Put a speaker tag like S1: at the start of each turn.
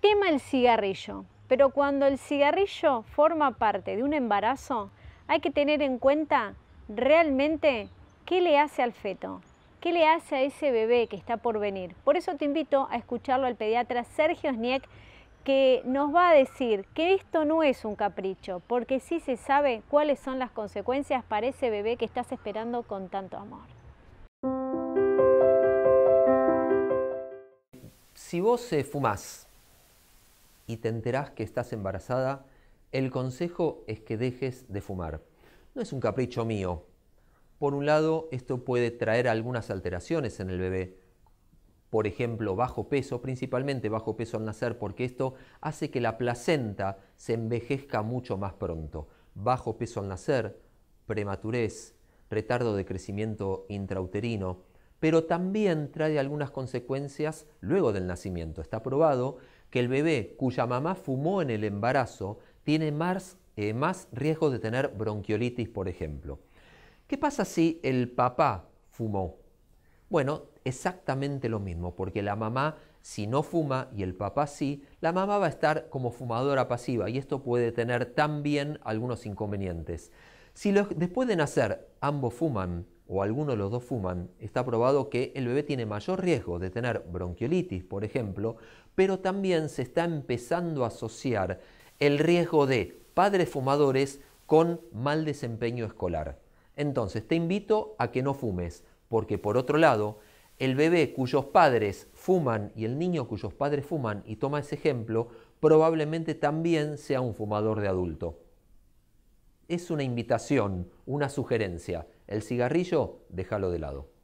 S1: tema el cigarrillo, pero cuando el cigarrillo forma parte de un embarazo, hay que tener en cuenta realmente qué le hace al feto, qué le hace a ese bebé que está por venir. Por eso te invito a escucharlo al pediatra Sergio Sniek, que nos va a decir que esto no es un capricho, porque sí se sabe cuáles son las consecuencias para ese bebé que estás esperando con tanto amor.
S2: Si vos eh, fumás y te enterás que estás embarazada, el consejo es que dejes de fumar. No es un capricho mío. Por un lado, esto puede traer algunas alteraciones en el bebé. Por ejemplo, bajo peso, principalmente bajo peso al nacer, porque esto hace que la placenta se envejezca mucho más pronto. Bajo peso al nacer, prematurez, retardo de crecimiento intrauterino, pero también trae algunas consecuencias luego del nacimiento. Está probado que el bebé cuya mamá fumó en el embarazo tiene más, eh, más riesgo de tener bronquiolitis, por ejemplo. ¿Qué pasa si el papá fumó? Bueno, exactamente lo mismo, porque la mamá si no fuma y el papá sí, la mamá va a estar como fumadora pasiva y esto puede tener también algunos inconvenientes. Si los, después de nacer ambos fuman o alguno de los dos fuman, está probado que el bebé tiene mayor riesgo de tener bronquiolitis, por ejemplo, pero también se está empezando a asociar el riesgo de padres fumadores con mal desempeño escolar. Entonces, te invito a que no fumes, porque por otro lado, el bebé cuyos padres fuman y el niño cuyos padres fuman, y toma ese ejemplo, probablemente también sea un fumador de adulto. Es una invitación, una sugerencia el cigarrillo, déjalo de lado.